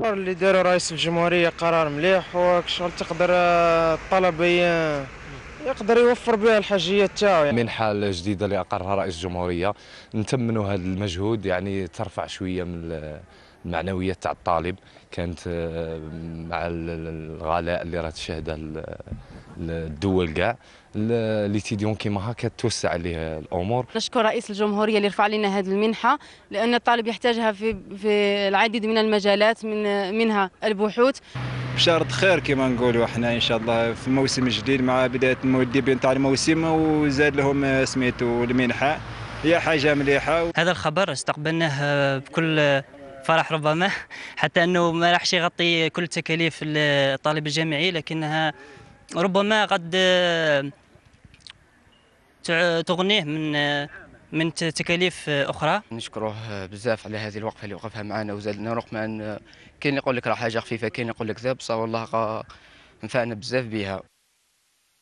قرار اللي دارو رئيس الجمهورية قرار مليح وشغل تقدر الطلب آه، يقدر يوفر بها الحاجيات تاعو يعني. منحة جديدة اللي أقرها رئيس الجمهورية نتمنوا هذا المجهود يعني ترفع شوية من المعنويات تاع الطالب كانت آه، مع الغلاء اللي راه تشهده الدول كاع ليتيديون كيما هكا توسع عليه الامور نشكر رئيس الجمهوريه اللي رفع لنا هذه المنحه لان الطالب يحتاجها في في العديد من المجالات من منها البحوث بشارة خير كما نقولوا احنا ان شاء الله في موسم جديد مع بدايه المديبين نتاع الموسم وزاد لهم سميتو المنحه هي حاجه مليحه هذا الخبر استقبلناه بكل فرح ربما حتى انه ما راحش يغطي كل تكاليف الطالب الجامعي لكنها ربما قد آه، تغنيه من آه، من تكاليف آه، اخرى نشكروه بزاف على هذه الوقفه اللي وقفها معنا وزادنا رغم ان كاين اللي يقول لك راه حاجه خفيفه كاين اللي يقول لك ذا بصح والله نفعنا بزاف بها